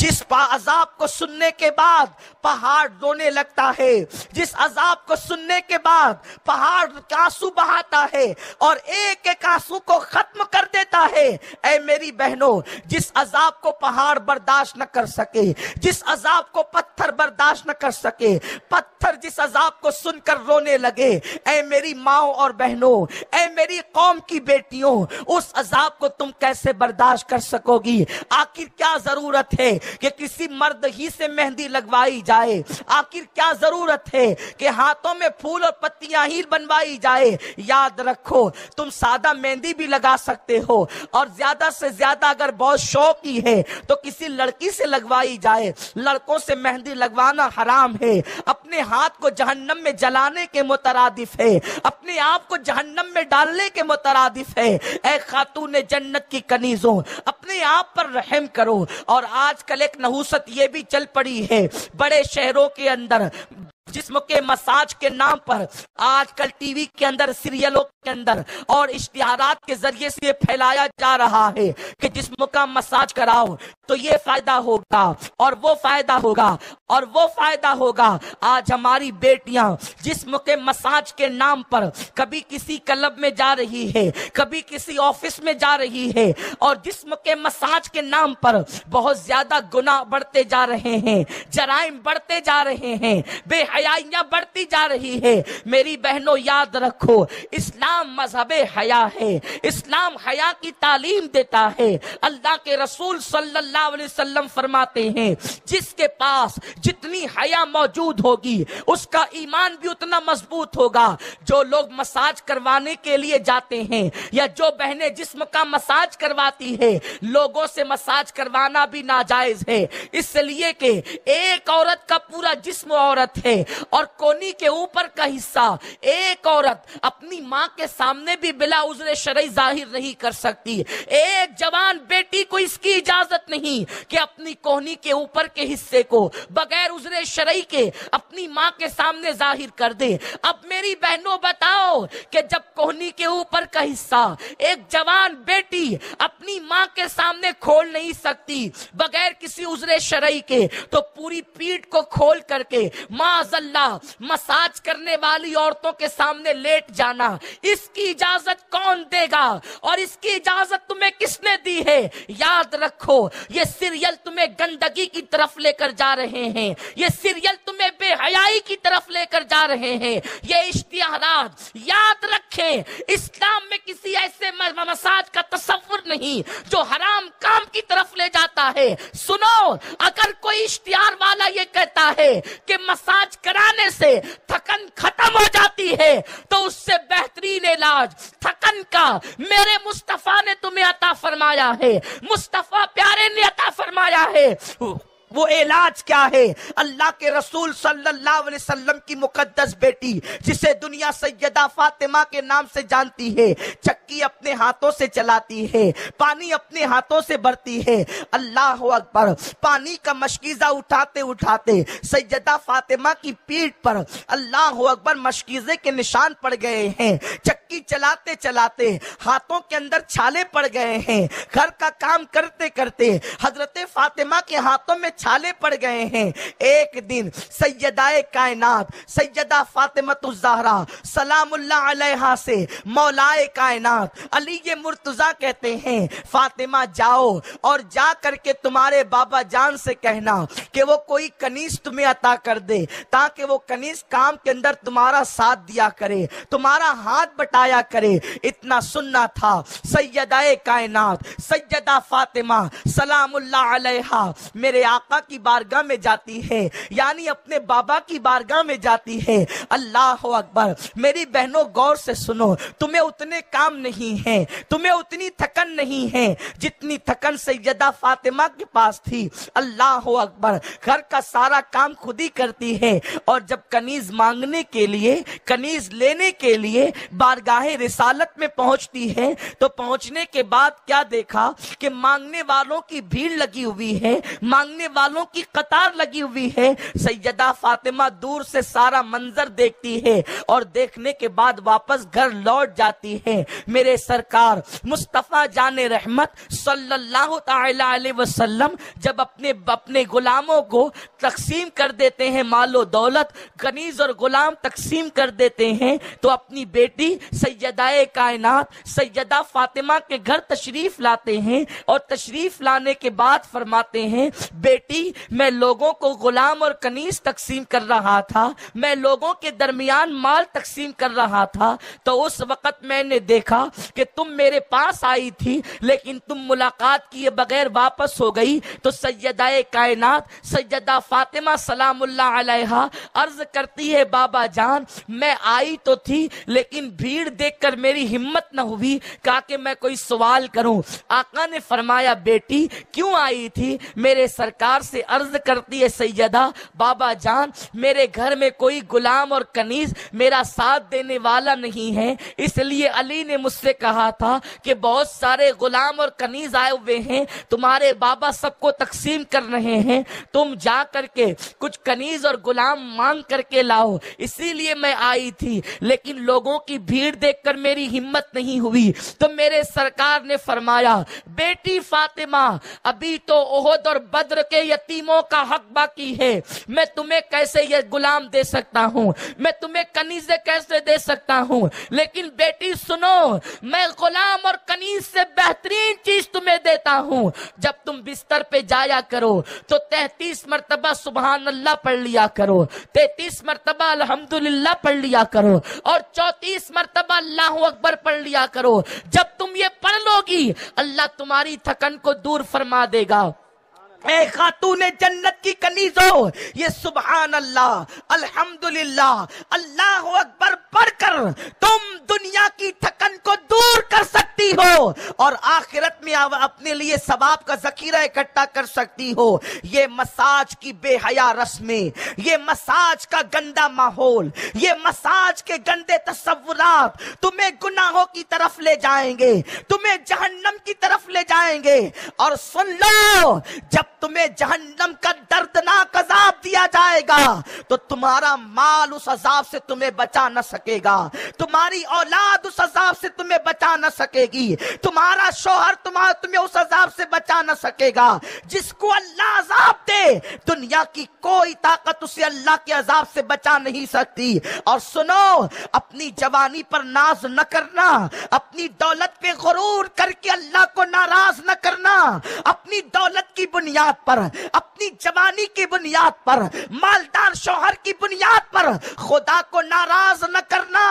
जिस अजाब को सुनने के बाद पहाड़ रोने लगता है जिस अजाब को सुनने के बाद पहाड़ आंसू बहाता है और एक एक आंसू को खत्म कर देता है ऐ मेरी बहनों जिस अजाब को पहाड़ बर्दाश्त न कर सके जिस अजाब को पत्थर बर्दाश्त न कर सके पत्थर जिस अजाब को सुनकर रोने लगे ऐ मेरी माओ और बहनों ऐ मेरी कौम की बेटियों उस अजाब को तुम कैसे बर्दाश्त कर सकोगी आखिर क्या जरूरत थे कि किसी मर्द ही से मेहंदी लगवाई जाए आखिर क्या जरूरत है कि हाथों में फूल और पत्तियां ही बनवाई जाए याद रखो तुम सादा मेहंदी भी लगा सकते हो और ज्यादा से ज्यादा अगर बहुत शौक ही है तो किसी लड़की से लगवाई जाए लड़कों से मेहंदी लगवाना हराम है अपने हाथ को जहन्नम में जलाने के मुतरदिफ है अपने आप को जहन्नम में डालने के मुतरदिफ है ए खातून जन्नत की कनीजों अपने आप पर रहम करो और आप आजकल एक नहुसत ये भी चल पड़ी है बड़े शहरों के अंदर जिसम के मसाज के नाम पर आजकल टीवी के अंदर सीरियलों के अंदर और इश्तिहारात के जरिए से फैलाया जा रहा है कि जिस मुकाम मसाज कराओ तो ये फायदा होगा और वो फायदा होगा और वो फायदा होगा आज हमारी बेटियां जिस मुके मसाज के नाम पर कभी किसी क्लब में जा रही है कभी किसी ऑफिस में जा रही है और जिस्म के मसाज के नाम पर बहुत ज्यादा गुना बढ़ते जा रहे हैं जराइम बढ़ते जा रहे हैं बेहयाइया बढ़ती जा रही है मेरी बहनों याद रखो इस्लाम इस्लाम मजहब हया है इस्लाम हया की तालीम देता है अल्लाह के रसूल सल्लल्लाहु अलैहि वसल्लम फरमाते हैं जिसके पास जितनी हया मौजूद होगी उसका ईमान भी उतना मजबूत होगा जो लोग मसाज करवाने के लिए जाते हैं या जो बहने जिस्म का मसाज करवाती है लोगों से मसाज करवाना भी नाजायज है इसलिए कि एक औरत का पूरा जिस्म औरत है और कोनी के ऊपर का हिस्सा एक औरत अपनी माँ के के सामने भी बिला उजर शरई जाहिर नहीं कर सकती एक जवान बेटी को इसकी इजाजत नहीं कि अपनी कोहनी के ऊपर के हिस्से को बगैर उजर शरई के अपनी माँ के सामने जाहिर कर दे अब मेरी बहनों बताओ कि जब कोहनी के ऊपर का हिस्सा एक जवान बेटी अपनी माँ के सामने खोल नहीं सकती बगैर किसी उजरे शरई के तो पूरी पीठ को खोल करके माजल्ला मसाज करने वाली औरतों के सामने लेट जाना इसकी इजाजत कौन देगा और इसकी इजाजत तुम्हें किसने दी है याद रखो ये सीरियल तुम्हें गंदगी की तरफ लेकर जा रहे हैं ये सीरियल तुम्हें बेहयाई की तरफ लेकर जा रहे हैं ये इश्तिहारात याद रखें इस्लाम में किसी ऐसे मसाज का तस्वुर नहीं जो हराम काम की तरफ ले जाता है सुनो अगर कोई इश्तिहार वाला ये कहता है कि मसाज कराने से थकन खत्म हो जाती है तो उससे बेहतरीन इलाज थकन का मेरे मुस्तफा ने तुम्हें अता फरमाया है मुस्तफा प्यारे ने अता फरमाया है वो इलाज क्या है अल्लाह के रसूल सल्लल्लाहु अलैहि वसल्लम की मुकद्दस बेटी जिसे दुनिया सैयदा फातिमा के नाम से जानती है चक्की अपने हाथों से चलाती है पानी अपने हाथों से भरती है अल्लाह अकबर पानी का मशकीजा उठाते उठाते सैयदा फातिमा की पीठ पर अल्लाह अकबर मशकीजे के निशान पड़ गए हैं चक्की गाड़ी चलाते चलाते हाथों के अंदर छाले पड़ गए हैं घर का काम करते करते हजरत फातिमा के हाथों में छाले पड़ गए हैं एक दिन सैदाए कायनात सैयदा फातिमतुजहरा सलाम्ला से मौलाए कायनात अली मुर्तजा कहते हैं फातिमा जाओ और जा करके तुम्हारे बाबा जान से कहना कि वो कोई कनीस तुम्हें अता कर दे ताकि वो कनीस काम के अंदर तुम्हारा साथ दिया करे तुम्हारा हाथ बटा फरमाया करे इतना सुनना था सैदाए कायनात सैदा फातिमा सलामुल्ला मेरे आका की बारगाह में जाती है यानी अपने बाबा की बारगाह में जाती है अल्लाह अकबर मेरी बहनों गौर से सुनो तुम्हें उतने काम नहीं है तुम्हें उतनी थकन नहीं है जितनी थकन सैदा फातिमा के पास थी अल्लाह अकबर घर का सारा काम खुद ही करती है और जब कनीज मांगने के लिए कनीज लेने के लिए बारगाह निगाहें रिसालत में पहुंचती है तो पहुंचने के बाद क्या देखा कि मांगने वालों की भीड़ लगी हुई है मांगने वालों की कतार लगी हुई है सैयदा फातिमा दूर से सारा मंजर देखती है और देखने के बाद वापस घर लौट जाती है मेरे सरकार मुस्तफ़ा जान रहमत सल्लल्लाहु अलैहि वसल्लम जब अपने अपने गुलामों को तकसीम कर देते हैं मालो दौलत कनीज और गुलाम तकसीम कर देते हैं तो अपनी बेटी सैदाए कायनात सैदा फातिमा के घर तशरीफ लाते हैं और तशरीफ लाने के बाद फरमाते हैं बेटी मैं लोगों को गुलाम और कनीस तकसीम कर रहा था मैं लोगों के दरमियान माल तकसीम कर रहा था तो उस वक़्त मैंने देखा कि तुम मेरे पास आई थी लेकिन तुम मुलाकात किए बगैर वापस हो गई तो सैदाए कायनात सैदा फातिमा सलाम्ला अर्ज करती है बाबा जान मैं आई तो थी लेकिन भीड़ भीड़ देखकर मेरी हिम्मत न हुई कहा कि मैं कोई सवाल करूं आका ने फरमाया बेटी क्यों आई थी मेरे सरकार से अर्ज करती है सैयदा बाबा जान मेरे घर में कोई गुलाम और कनीज मेरा साथ देने वाला नहीं है इसलिए अली ने मुझसे कहा था कि बहुत सारे गुलाम और कनीज आए हुए हैं तुम्हारे बाबा सबको तकसीम कर रहे हैं तुम जा करके कुछ कनीज और गुलाम मांग करके लाओ इसीलिए मैं आई थी लेकिन लोगों की भीड़ देखकर मेरी हिम्मत नहीं हुई तो मेरे सरकार ने फरमाया बेटी फातिमा अभी तो ओहद और बद्र के यतीमों का हक बाकी है मैं तुम्हें कैसे ये गुलाम दे सकता हूँ मैं तुम्हें कनीजे कैसे दे सकता हूँ लेकिन बेटी सुनो मैं गुलाम और कनीज से बेहतरीन चीज तुम्हें देता हूँ जब तुम बिस्तर पे जाया करो तो तैतीस मरतबा सुबहान अल्लाह पढ़ लिया करो तैतीस मरतबा अलहमदुल्ला पढ़ लिया करो और चौतीस मरतबा मरतबा अल्लाह अकबर पढ़ लिया करो जब तुम ये पढ़ लोगी अल्लाह तुम्हारी थकन को दूर फरमा देगा ए खातून जन्नत की कनीजो ये सुबहान अल्लाह अल्हम्दुलिल्लाह अल्लाह अकबर पढ़कर तुम दुनिया की थकन को दूर कर सकती हो और आखिरत में अपने लिए सबाब का जखीरा इकट्ठा कर सकती हो ये मसाज की बेहया रस्में ये मसाज का गंदा माहौल ये मसाज के गंदे तस्वुरात तुम्हें गुनाहों की तरफ ले जाएंगे तुम्हें जहन्नम की तरफ ले जाएंगे और सुन लो जब तुम्हें जहन्नम का दर्दनाक अजाब दिया जाएगा तो तुम्हारा माल उस अजाब से तुम्हें बचा न सकेगा तुम्हारी औलाद उस अजाब से तुम्हें बचा न सकेगी तुम्हारा शोहर तुम्हारा तुम्हें उस अजाब से बचा न सकेगा जिसको अल्लाह अजाब दे दुनिया की कोई ताकत उसे अल्लाह के अजाब से बचा नहीं सकती और सुनो अपनी जवानी पर नाज न करना अपनी दौलत पे गुरूर करके अल्लाह को नाराज न करना अपनी दौलत की बुनियाद बुनियाद पर अपनी जवानी की बुनियाद पर मालदार शोहर की बुनियाद पर खुदा को नाराज न करना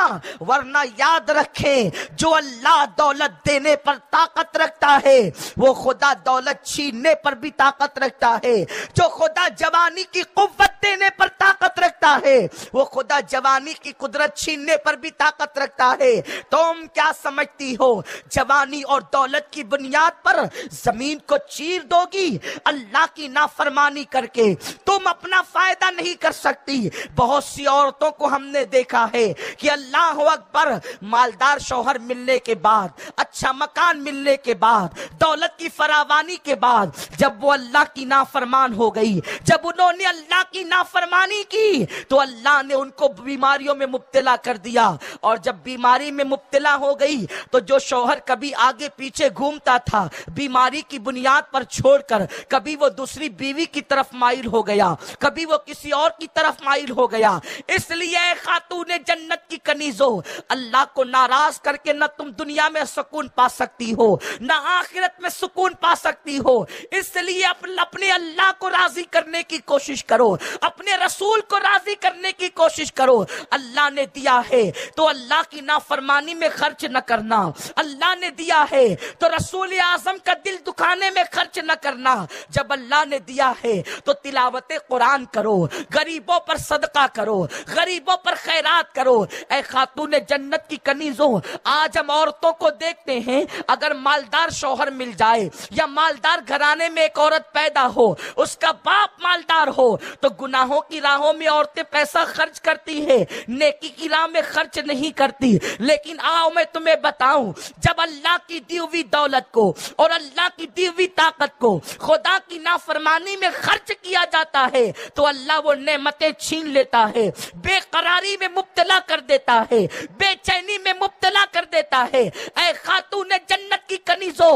वरना याद रखे जो अल्लाह दौलत देने पर ताकत रखता है वो खुदा दौलत छीनने पर भी ताकत रखता है जो खुदा जवानी की कुत देने पर ताकत रखता है वो खुदा जवानी की कुदरत छीनने पर भी ताकत रखता है तुम क्या समझती हो जवानी और दौलत की बुनियाद पर जमीन को चीर दोगी अल्लाह की नाफरमानी करके तुम अपना फायदा नहीं कर सकती बहुत सी औरतों को हमने देखा है कि अल्लाह अकबर मालदार शोहर मिलने के बाद अच्छा मकान मिलने के बाद दौलत की फरावानी के बाद जब वो अल्लाह की नाफरमान हो गई जब उन्होंने अल्लाह की नाफरमानी की तो अल्लाह ने उनको बीमारियों में मुबतला कर दिया और जब बीमारी में मुबतला हो गई तो जो शोहर कभी आगे पीछे घूमता था बीमारी की बुनियाद पर छोड़कर कभी कभी वो दूसरी बीवी की तरफ माइल हो गया कभी वो किसी और की तरफ माइल हो गया इसलिए खातून जन्नत की कनीजो अल्लाह को नाराज करके ना तुम दुनिया में सुकून पा सकती हो ना आखिरत में सुकून पा सकती हो इसलिए अपने अल्लाह को राजी करने की कोशिश करो अपने रसूल को राजी करने की कोशिश करो अल्लाह ने दिया है तो अल्लाह की नाफरमानी में खर्च न करना अल्लाह ने दिया है तो रसूल आजम का दिल दुखाने में खर्च न करना जब अल्लाह ने दिया है तो तिलावत कुरान करो गरीबों पर सदका करो गरीबों पर खैरात करो ए खातून जन्नत की कनीजों आज हम औरतों को देखते हैं अगर मालदार शोहर मिल जाए या मालदार घराने में एक औरत पैदा हो उसका बाप मालदार हो तो गुनाहों की राहों में औरतें पैसा खर्च करती है नेकी की राह में खर्च नहीं करती लेकिन आओ मैं तुम्हें बताऊं जब अल्लाह की दी हुई दौलत को और अल्लाह की दी हुई ताकत को खुदा की नाफरमानी में खर्च किया जाता है तो अल्लाह वो नेमतें छीन लेता है बेकरारी में मुबतला कर देता है बेचैनी में मुबतला कर देता है ए खातून जन्नत की कनीजो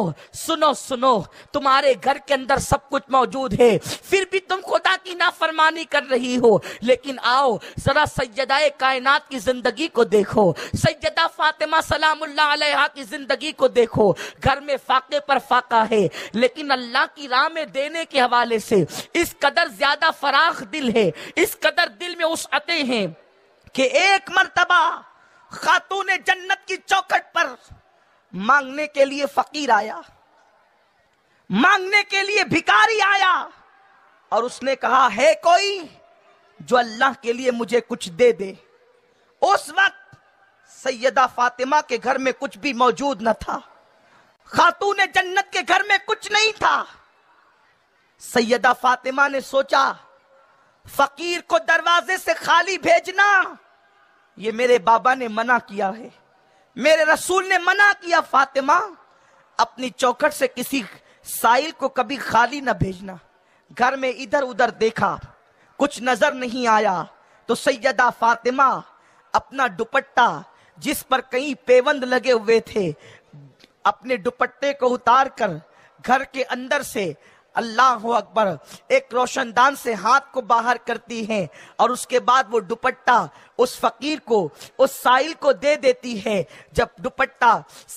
सुनो सुनो तुम्हारे घर के अंदर सब कुछ मौजूद है फिर भी तुम खुदा की नाफरमानी कर रही हो लेकिन आओ जरा सैदाए कायनात की जिंदगी को देखो सैदा फातिमा सलाम की जिंदगी को देखो घर में फाके पर फाका है लेकिन अल्लाह की राह में देने के हवाले से इस कदर ज्यादा फराख दिल है इस कदर दिल में उस अते हैं कि एक मरतबा खातून जन्नत की चौखट पर मांगने के लिए फकीर आया मांगने के लिए भिकारी आया और उसने कहा है कोई जो अल्लाह के लिए मुझे कुछ दे दे उस वक्त सैयदा फातिमा के घर में कुछ भी मौजूद न था खातून जन्नत के घर में कुछ नहीं था सैयदा फातिमा ने सोचा फकीर को दरवाजे से खाली भेजना ये मेरे बाबा ने मना किया है मेरे रसूल ने मना किया फातिमा अपनी चौखट से किसी साइल को कभी खाली ना भेजना घर में इधर उधर देखा कुछ नजर नहीं आया तो सैयदा फातिमा अपना दुपट्टा जिस पर कई पेवंद लगे हुए थे अपने दुपट्टे को उतार कर घर के अंदर से अल्लाह अकबर एक रोशनदान से हाथ को बाहर करती हैं और उसके बाद वो दुपट्टा उस फकीर को उस साइल को दे देती है जब दुपट्टा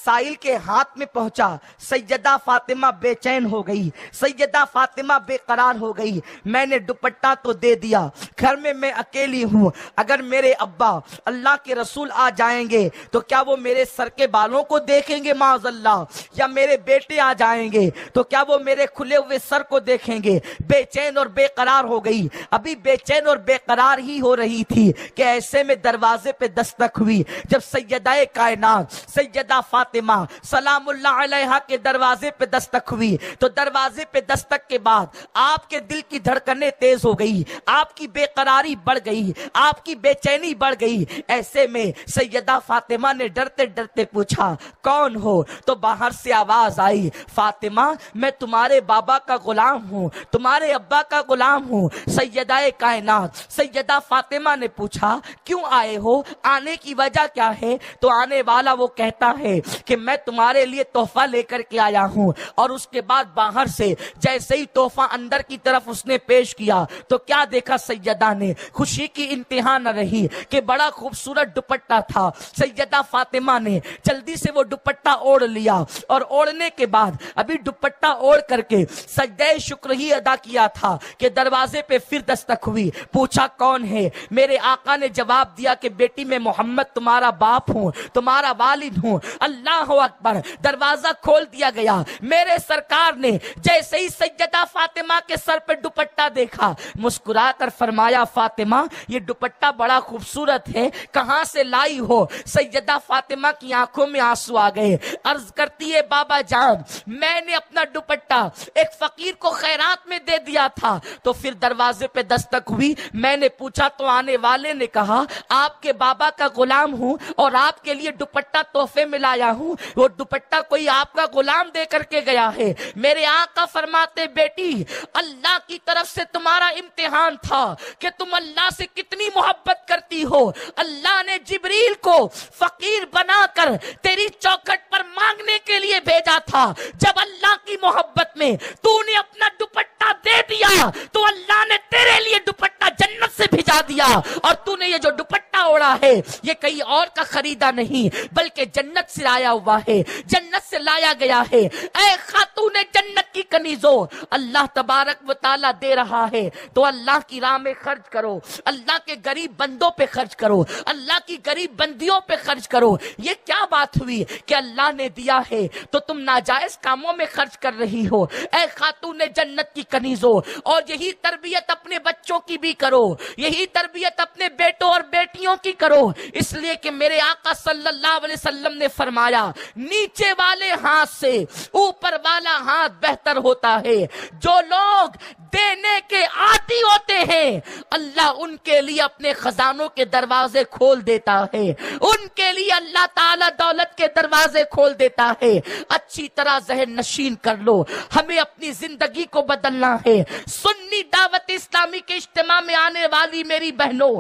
साइल के हाथ में पहुंचा सैयदा फातिमा बेचैन हो गई सैयदा फातिमा बेकरार हो गई मैंने दुपट्टा तो दे दिया घर में मैं अकेली हूं अगर मेरे अब्बा अल्लाह के रसूल आ जाएंगे तो क्या वो मेरे सर के बालों को देखेंगे माजल्ला या मेरे बेटे आ जाएंगे तो क्या वो मेरे खुले हुए सर को देखेंगे बेचैन और बेकरार हो गई अभी बेचैन और बेकरार ही हो रही थी कि हिस्से में दरवाजे पे दस्तक हुई जब सैदाए कायनात सैदा फातिमा सलामुल्लाह के दरवाजे पे दस्तक हुई तो दरवाजे पे दस्तक के बाद आपके दिल की धड़कने तेज हो गई आपकी बेकरारी बढ़ गई आपकी बेचैनी बढ़ गई ऐसे में सैदा फातिमा ने डरते डरते पूछा कौन हो तो बाहर से आवाज आई फातिमा मैं तुम्हारे बाबा का गुलाम हूँ तुम्हारे अब्बा का गुलाम हूँ सैदाए कायनात सैदा फातिमा ने पूछा क्यों आए हो आने की वजह क्या है तो आने वाला वो कहता है कि मैं तुम्हारे लिए तोहफा लेकर के आया हूँ और उसके बाद बाहर से जैसे ही तोहफा अंदर की तरफ उसने पेश किया तो क्या देखा सैयदा ने खुशी की इंतहा न रही कि बड़ा खूबसूरत दुपट्टा था सैयदा फातिमा ने जल्दी से वो दुपट्टा ओढ़ लिया और ओढ़ने के बाद अभी दुपट्टा ओढ़ करके सजय शुक्र ही अदा किया था कि दरवाजे पे फिर दस्तक हुई पूछा कौन है मेरे आका ने जवाब जवाब दिया कि बेटी मैं मोहम्मद तुम्हारा बाप हूँ तुम्हारा वालिद हूँ अल्लाह अकबर दरवाजा खोल दिया गया मेरे सरकार ने जैसे ही सैदा फातिमा के सर पर दुपट्टा देखा मुस्कुरा कर फरमाया फातिमा ये दुपट्टा बड़ा खूबसूरत है कहाँ से लाई हो सैदा फातिमा की आंखों में आंसू आ गए अर्ज करती है बाबा जान मैंने अपना दुपट्टा एक फकीर को खैरात में दे दिया था तो फिर दरवाजे पे दस्तक हुई मैंने पूछा तो आने वाले ने कहा आपके बाबा का गुलाम हूँ और आपके लिए दुपट्टा तोहफे में लाया हूँ वो दुपट्टा कोई आपका गुलाम दे करके गया है मेरे आका फरमाते बेटी अल्लाह की तरफ से तुम्हारा इम्तिहान था कि तुम अल्लाह से कितनी मोहब्बत करती हो अल्लाह ने जिबरील को फकीर बनाकर तेरी चौखट पर मांगने के लिए भेजा था जब अल्लाह की मोहब्बत में तूने अपना दुपट्टा दे दिया तो अल्लाह ने तेरे लिए दुपट्टा जन्नत से भिजा दिया और तूने ये जो दुपट्टा ओढ़ा है ये कहीं और का खरीदा नहीं बल्कि जन्नत से लाया हुआ है जन्नत से लाया गया है ए खातून जन्नत की कनीजो अल्लाह तबारक व ताला दे रहा है तो अल्लाह की राह में खर्च करो अल्लाह के गरीब बंदों पे खर्च करो अल्लाह की गरीब बंदियों पे खर्च करो ये क्या बात हुई कि अल्लाह ने दिया है तो तुम नाजायज कामों में खर्च कर रही हो खातू खातून जन्नत की कनीजो और यही तरबियत अपने बच्चों की भी करो यही तरबियत अपने बेटों और और बेटियों की करो इसलिए कि मेरे आका सल्लल्लाहु अलैहि वसल्लम ने फरमाया नीचे वाले हाथ से ऊपर वाला हाथ बेहतर होता है जो लोग देने के आदि होते हैं अल्लाह उनके लिए अपने खजानों के दरवाजे खोल देता है उनके लिए अल्लाह ताला दौलत के दरवाजे खोल देता है अच्छी तरह जहन नशीन कर लो हमें अपनी जिंदगी को बदलना है सुन्नी दावत इस्लामी के इज्तम में आने वाली मेरी बहनों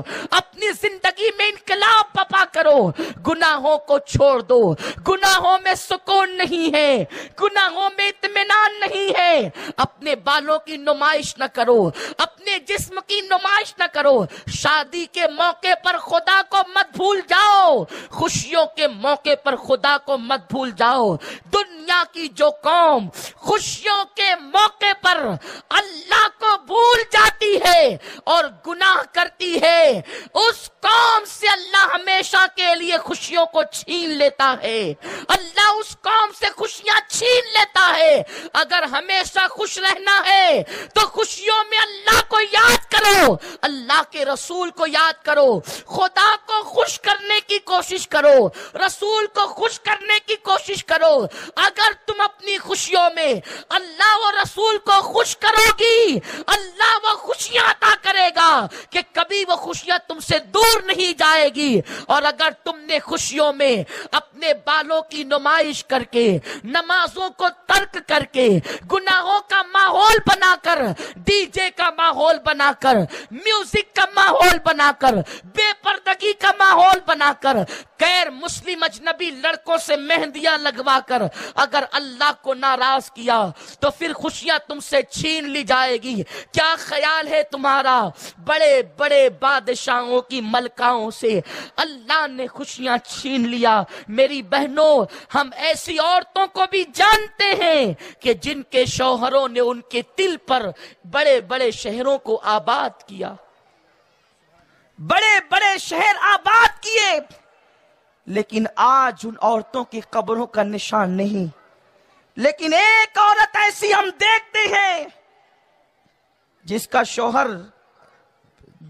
अपनी जिंदगी में इनकलाब पपा गुनाहों को छोड़ दो गुनाहों में सुकून नहीं है गुनाहों में इतमान नहीं है अपने बालों की नुमाइश न करो अपने जिस्म की नुमाइश न करो शादी के मौके पर खुदा को मत भूल जाओ खुशियों के मौके पर खुदा को मत भूल जाओ दुनिया की जो कौम खुशियों के मौके पर अल्लाह को भूल जाती है और गुनाह करती है उस कौम से अल्लाह हमेशा के लिए खुशियों को छीन लेता है अल्लाह उस कौम से खुशियां छीन लेता है अगर हमेशा खुश रहना है तो खुशियों में अल्लाह को याद करो अल्लाह के रसूल को याद करो खुदा को खुश करने की कोशिश करो रसूल को खुश करने की कोशिश करो अगर तुम अपनी खुशियों में अल्लाह और रसूल को खुश करोगी अल्लाह वो खुशियां अदा करेगा कि कभी वो खुशियां तुमसे दूर नहीं जाएगी और अगर अगर तुमने खुशियों में अपने बालों की नुमाइश करके नमाजों को तर्क करके गुनाहों का माहौल बनाकर डीजे का माहौल बनाकर म्यूजिक का माहौल बनाकर बेपर्दगी का माहौल बनाकर गैर मुस्लिम अजनबी लड़कों से मेहंदियां लगवाकर अगर अल्लाह को नाराज किया तो फिर खुशियां तुमसे छीन ली जाएगी क्या ख्याल है तुम्हारा बड़े बड़े बादशाहों की मलकाओं से अल्लाह ने ने खुशियां छीन लिया मेरी बहनों हम ऐसी औरतों को भी जानते हैं कि जिनके शौहरों ने उनके तिल पर बड़े बड़े शहरों को आबाद किया बड़े बड़े शहर आबाद किए लेकिन आज उन औरतों की कब्रों का निशान नहीं लेकिन एक औरत ऐसी हम देखते हैं जिसका शोहर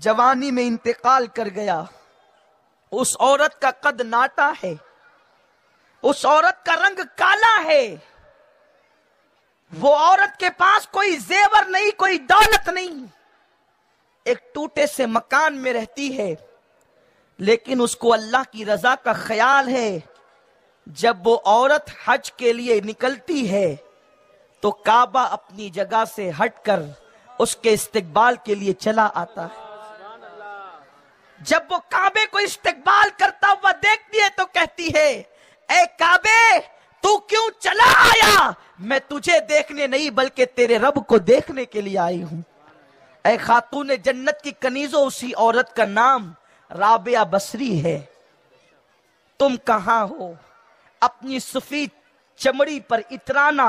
जवानी में इंतकाल कर गया उस औरत का कद नाटा है उस औरत का रंग काला है वो औरत के पास कोई जेवर नहीं कोई दौलत नहीं एक टूटे से मकान में रहती है लेकिन उसको अल्लाह की रजा का ख्याल है जब वो औरत हज के लिए निकलती है तो काबा अपनी जगह से हटकर उसके इस्तेकबाल के लिए चला आता है जब वो काबे को इस्तेकबाल करता हुआ देखती है तो कहती है ए काबे तू क्यों चला आया मैं तुझे देखने नहीं बल्कि तेरे रब को देखने के लिए आई हूं ए खातून जन्नत की कनीजो उसी औरत का नाम राबिया बसरी है तुम कहां हो अपनी सुफी चमड़ी पर इतराना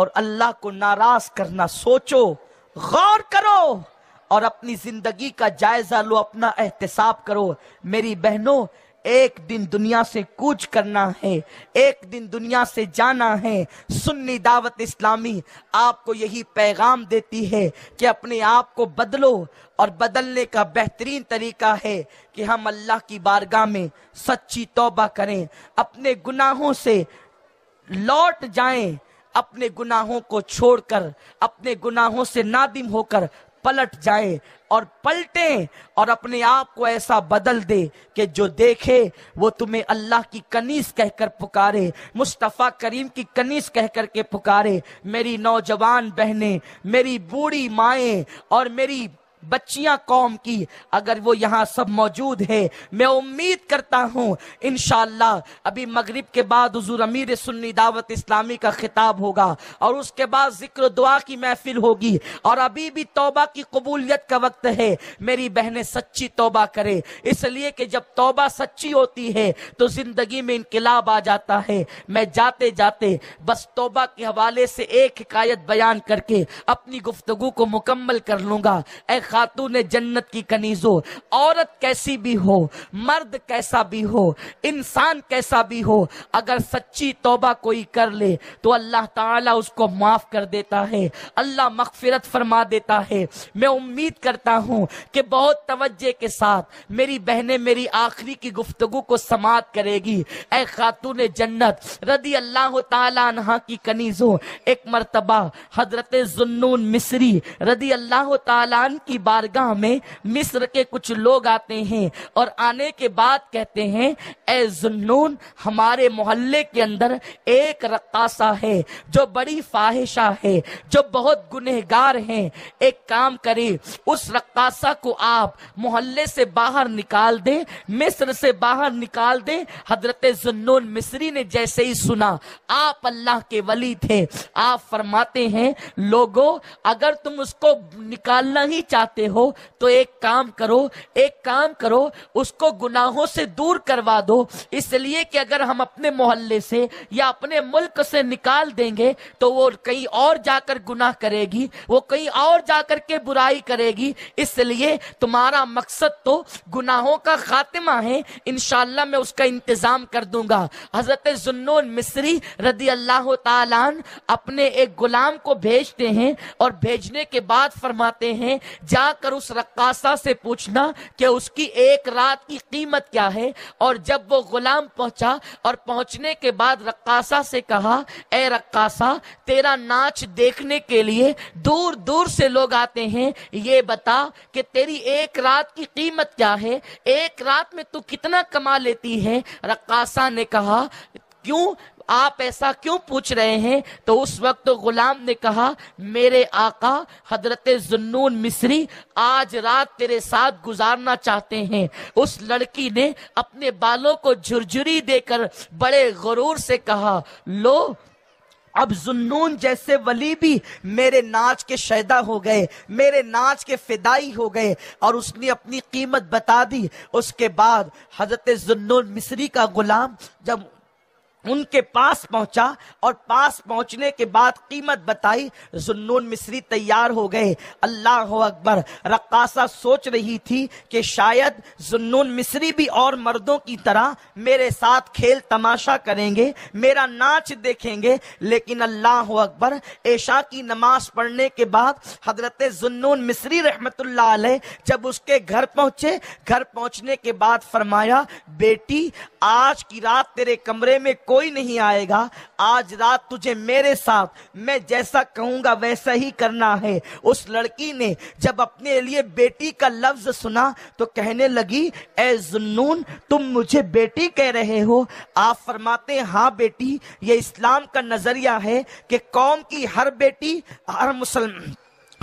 और अल्लाह को नाराज करना सोचो गौर करो और अपनी जिंदगी का जायजा लो अपना एहतसाब करो मेरी बहनों एक दिन दुनिया से कूच करना है एक दिन दुनिया से जाना है सुन्नी दावत इस्लामी आपको यही पैगाम देती है कि अपने आप को बदलो और बदलने का बेहतरीन तरीका है कि हम अल्लाह की बारगाह में सच्ची तौबा करें अपने गुनाहों से लौट जाएं अपने गुनाहों को छोड़कर अपने गुनाहों से नादिम होकर पलट जाए और पलटे और अपने आप को ऐसा बदल दे कि जो देखे वो तुम्हें अल्लाह की कनीस कहकर पुकारे मुस्तफ़ा करीम की कनीस कहकर के पुकारे मेरी नौजवान बहनें मेरी बूढ़ी माएँ और मेरी बच्चियां कौम की अगर वो यहाँ सब मौजूद है मैं उम्मीद करता हूँ इन अभी मगरिब के बाद हजूर अमीर सुन्नी दावत इस्लामी का खिताब होगा और उसके बाद जिक्र दुआ की महफिल होगी और अभी भी तोबा की कबूलियत का वक्त है मेरी बहनें सच्ची तोबा करें इसलिए कि जब तोबा सच्ची होती है तो जिंदगी में इनकलाब आ जाता है मैं जाते जाते बस तोबा के हवाले से एक शिकायत बयान करके अपनी गुफ्तगु को मुकम्मल कर लूंगा खातून जन्नत की कनीजो औरत कैसी भी हो मर्द कैसा भी हो इंसान कैसा भी हो अगर सच्ची तोबा कोई कर ले तो अल्लाह ताला उसको माफ कर देता है अल्लाह मगफिरत फरमा देता है मैं उम्मीद करता हूँ कि बहुत तवज्जे के साथ मेरी बहनें मेरी आखिरी की गुफ्तगु को समाप्त करेगी ए खातून जन्नत रदी अल्लाह तहा की कनीजो एक मरतबा हजरत जुन्नून मिस्री रदी अल्लाह तन की बारगाह में मिस्र के कुछ लोग आते हैं और आने के बाद कहते हैं ए जुन्नून हमारे मोहल्ले के अंदर एक रक्कासा है जो बड़ी फाहिशा है जो बहुत गुनहगार है एक काम करे उस रक्कासा को आप मोहल्ले से बाहर निकाल दें मिस्र से बाहर निकाल दें हजरत जुन्नून मिस्री ने जैसे ही सुना आप अल्लाह के वली थे आप फरमाते हैं लोगों अगर तुम उसको निकालना ही चाहते चाहते हो तो एक काम करो एक काम करो उसको गुनाहों से दूर करवा दो इसलिए कि अगर हम अपने मोहल्ले से या अपने मुल्क से निकाल देंगे तो वो कहीं और जाकर गुनाह करेगी वो कहीं और जाकर के बुराई करेगी इसलिए तुम्हारा मकसद तो गुनाहों का खात्मा है इनशाला मैं उसका इंतजाम कर दूंगा हजरत जुन्नून मिस्री रदी अल्लाह तालान अपने एक गुलाम को भेजते हैं और भेजने के बाद फरमाते हैं जाकर उस रक्कासा से पूछना कि उसकी एक रात की कीमत क्या है और जब वो गुलाम पहुंचा और पहुंचने के बाद रक्कासा से कहा ए रक्कासा तेरा नाच देखने के लिए दूर दूर से लोग आते हैं ये बता कि तेरी एक रात की कीमत क्या है एक रात में तू कितना कमा लेती है रक्कासा ने कहा क्यों आप ऐसा क्यों पूछ रहे हैं तो उस वक्त गुलाम ने कहा मेरे आका हजरत जुन्नून मिस्री आज रात तेरे साथ गुजारना चाहते हैं उस लड़की ने अपने बालों को झुरझुरी देकर बड़े गुरूर से कहा लो अब जुन्नून जैसे वली भी मेरे नाच के शैदा हो गए मेरे नाच के फिदाई हो गए और उसने अपनी कीमत बता दी उसके बाद हजरत जुन्नून मिस्री का गुलाम जब उनके पास पहुंचा और पास पहुंचने के बाद कीमत बताई जुन्नून मिस्री तैयार हो गए अल्लाह अकबर रक्कासा सोच रही थी कि शायद जुन्नून मिस्री भी और मर्दों की तरह मेरे साथ खेल तमाशा करेंगे मेरा नाच देखेंगे लेकिन अल्लाह अकबर ऐशा की नमाज पढ़ने के बाद हजरत जुन्नून मिस्री रहमत जब उसके घर पहुंचे घर पहुंचने के बाद फरमाया बेटी आज की रात तेरे कमरे में को कोई नहीं आएगा आज रात तुझे मेरे साथ मैं जैसा कहूंगा वैसा ही करना है उस लड़की ने जब अपने लिए बेटी का लफ्ज सुना तो कहने लगी ए जुन्नून तुम मुझे बेटी कह रहे हो आप फरमाते हाँ बेटी ये इस्लाम का नजरिया है कि कौम की हर बेटी हर मुसलमान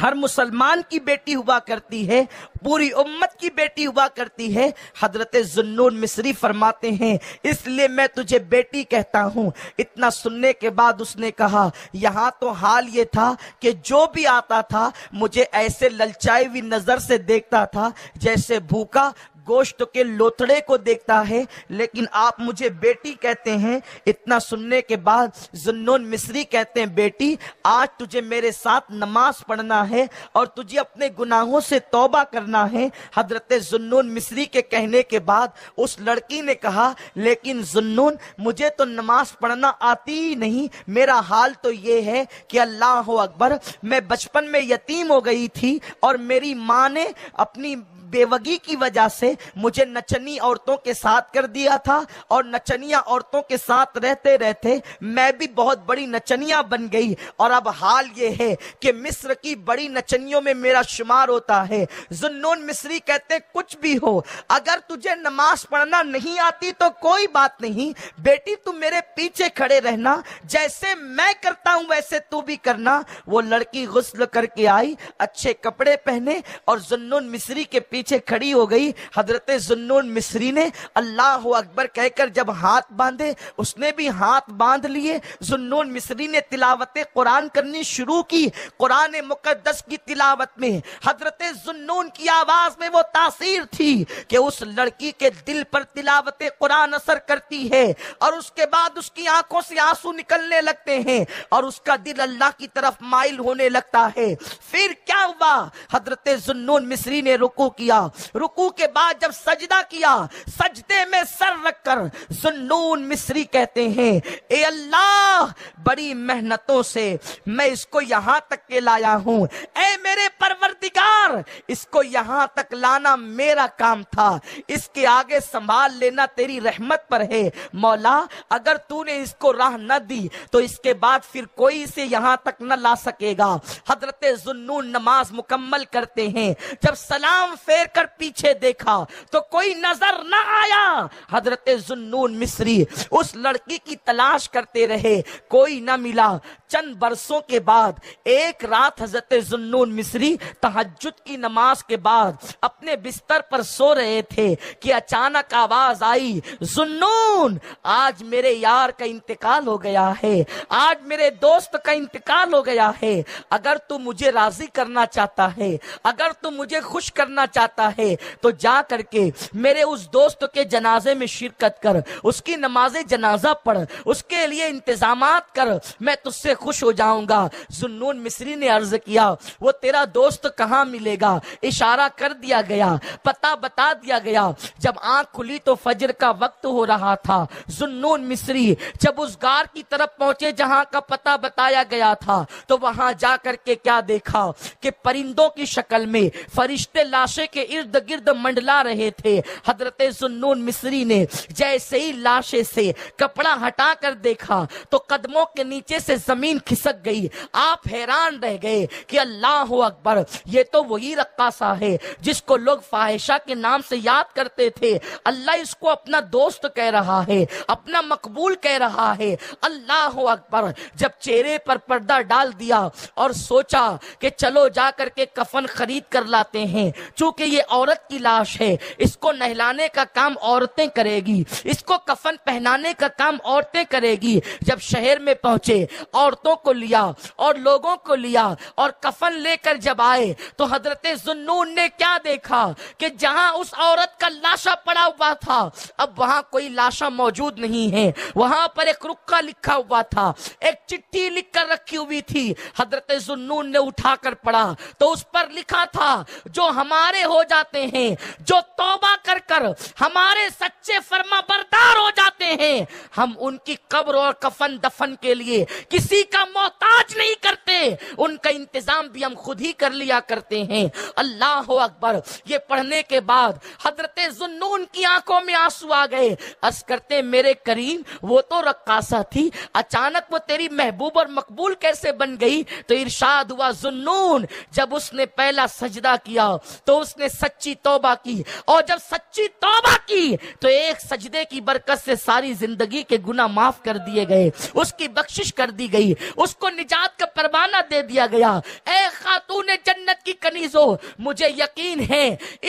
हर मुसलमान की बेटी हुआ करती है पूरी उम्मत की बेटी हुआ करती है हजरत जुन्नून मिस्री फरमाते हैं इसलिए मैं तुझे बेटी कहता हूँ इतना सुनने के बाद उसने कहा यहाँ तो हाल ये था कि जो भी आता था मुझे ऐसे ललचाई हुई नजर से देखता था जैसे भूखा गोश्त के लोथड़े को देखता है लेकिन आप मुझे बेटी कहते हैं इतना सुनने के बाद जुन्नून मिस्री कहते हैं बेटी आज तुझे मेरे साथ नमाज पढ़ना है और तुझे अपने गुनाहों से तौबा करना है हजरत जुन्नून मिस्री के कहने के बाद उस लड़की ने कहा लेकिन जुन्नून मुझे तो नमाज पढ़ना आती ही नहीं मेरा हाल तो ये है कि अल्लाह अकबर मैं बचपन में यतीम हो गई थी और मेरी माँ ने अपनी बेवगी की वजह से मुझे नचनी औरतों के साथ कर दिया था और नचनिया औरतों के साथ रहते रहते मैं भी बहुत बड़ी नचनिया बन गई और अब हाल ये है कि मिस्र की बड़ी नचनियों में मेरा शुमार होता है जुन्नून मिस्री कहते कुछ भी हो अगर तुझे नमाज पढ़ना नहीं आती तो कोई बात नहीं बेटी तुम मेरे पीछे खड़े रहना जैसे मैं करता हूं वैसे तू भी करना वो लड़की गुस्ल करके आई अच्छे कपड़े पहने और जुन्नून मिस्री के पीछे खड़ी हो गई हजरत जुन्नून मिस्री ने अल्लाह अकबर कहकर जब हाथ बांधे उसने भी हाथ बांध लिए जुन्नून मिस्री ने तिलावत कुरान करनी शुरू की कुरान मुकदस की तिलावत में हजरत जुन्नून की आवाज में वो तासीर थी कि उस लड़की के दिल पर तिलावत कुरान असर करती है और उसके बाद उसकी आंखों से आंसू निकलने लगते हैं और उसका दिल अल्लाह की तरफ माइल होने लगता है फिर क्या हुआ हजरत जुन्नून मिस्री ने रुकू किया रुकू के बाद बाद जब सजदा किया सजदे में सर रखकर जुन्नून मिस्री कहते हैं ए अल्लाह बड़ी मेहनतों से मैं इसको यहां तक के लाया हूं ए मेरे परवरदिगार इसको यहां तक लाना मेरा काम था इसके आगे संभाल लेना तेरी रहमत पर है मौला अगर तूने इसको राह न दी तो इसके बाद फिर कोई इसे यहां तक न ला सकेगा हजरत जुन्नून नमाज मुकम्मल करते हैं जब सलाम फेर कर पीछे देखा तो कोई नजर ना आया हजरत जुन्नून मिस्री उस लड़की की तलाश करते रहे कोई ना मिला चंद बरसों के बाद एक रात हजरत जुन्नून मिस्री तहजद की नमाज के बाद अपने बिस्तर पर सो रहे थे कि अचानक आवाज आई जुन्नून आज मेरे यार का इंतकाल हो गया है आज मेरे दोस्त का इंतकाल हो गया है अगर तू मुझे राजी करना चाहता है अगर तू मुझे खुश करना चाहता है तो जाकर करके मेरे उस दोस्त के जनाजे में शिरकत कर उसकी नमाज जनाजा पढ़ उसके लिए इंतजाम कर मैं तुझसे खुश हो जाऊंगा जुन्नून मिस्री ने अर्ज किया वो तेरा दोस्त कहाँ मिलेगा इशारा कर दिया गया पता बता दिया गया जब आंख खुली तो फजर का वक्त हो रहा था जुन्नून मिस्री जब उस गार की तरफ पहुंचे जहां का पता बताया गया था तो वहां जा करके क्या देखा कि परिंदों की शक्ल में फरिश्ते लाशे के इर्द गिर्द मंडला रहे थे हजरत सुन्नून मिस्री ने जैसे ही लाशे से कपड़ा हटा कर देखा तो कदमों के नीचे से जमीन खिसक गई आप हैरान रह गए कि अल्लाह अकबर ये तो वही रक्कासा है जिसको लोग फाहिशा के नाम से याद करते थे अल्लाह इसको अपना दोस्त कह रहा है अपना मकबूल कह रहा है अल्लाह अकबर जब चेहरे पर पर्दा डाल दिया और सोचा कि चलो जा करके कफन खरीद कर लाते हैं चूंकि ये औरत की लाश है इसको नहलाने का काम औरतें करेगी इसको कफन पहनाने का काम औरतें करेगी जब शहर में पहुंचे औरतों को लिया और लोगों को लिया और कफन लेकर जब आए तो हजरत जुन्नून ने क्या देखा कि जहां उस औरत का लाशा पड़ा हुआ था अब वहां कोई लाशा मौजूद नहीं है वहां पर एक रुक्का लिखा हुआ था एक चिट्ठी लिख कर रखी हुई थी हजरत जुन्नून ने उठाकर पढ़ा तो उस पर लिखा था जो हमारे हो जाते हैं जो तोबा कर कर हमारे सच्चे फर्मा बरदार हो जाते हैं हम उनकी कब्र और कफन दफन के लिए किसी का मोहताज नहीं करते उनका इंतजाम भी हम खुद ही कर लिया करते हैं अल्लाह अकबर ये पढ़ने के बाद हजरत जुन्नून की आंखों में आंसू आ गए अस करते मेरे करीम वो तो रक्कासा थी अचानक वो तेरी महबूब और मकबूल कैसे बन गई तो इरशाद हुआ जुन्नून जब उसने पहला सजदा किया तो उसने सच्ची तोबा की और जब सच्ची तौबा की तो एक सजदे की बरकत से सारी जिंदगी के गुना माफ कर दिए गए उसकी बख्शिश कर दी गई उसको निजात का परवाना दे दिया गया ए खातून जन्नत की कनीजो मुझे यकीन है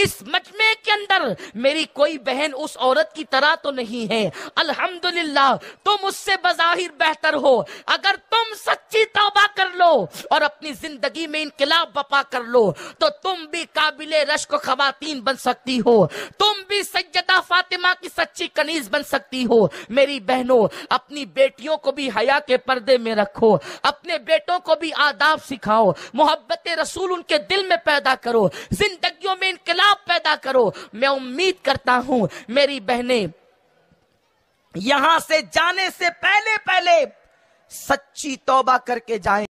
इस मजमे के अंदर मेरी कोई बहन उस औरत की तरह तो नहीं है अल्हम्दुलिल्लाह तुम उससे बजाहिर बेहतर हो अगर तुम सच्ची तौबा कर लो और अपनी जिंदगी में इनकलाब बपा कर लो तो तुम भी काबिल रश्क को बन सकते सकती हो तुम भी सज्जदा फातिमा की सच्ची कनीज बन सकती हो मेरी बहनों अपनी बेटियों को भी हया के पर्दे में रखो अपने बेटों को भी आदाब सिखाओ मोहब्बत रसूल उनके दिल में पैदा करो जिंदगियों में इनकलाब पैदा करो मैं उम्मीद करता हूं मेरी बहने यहां से जाने से पहले पहले सच्ची तौबा करके जाए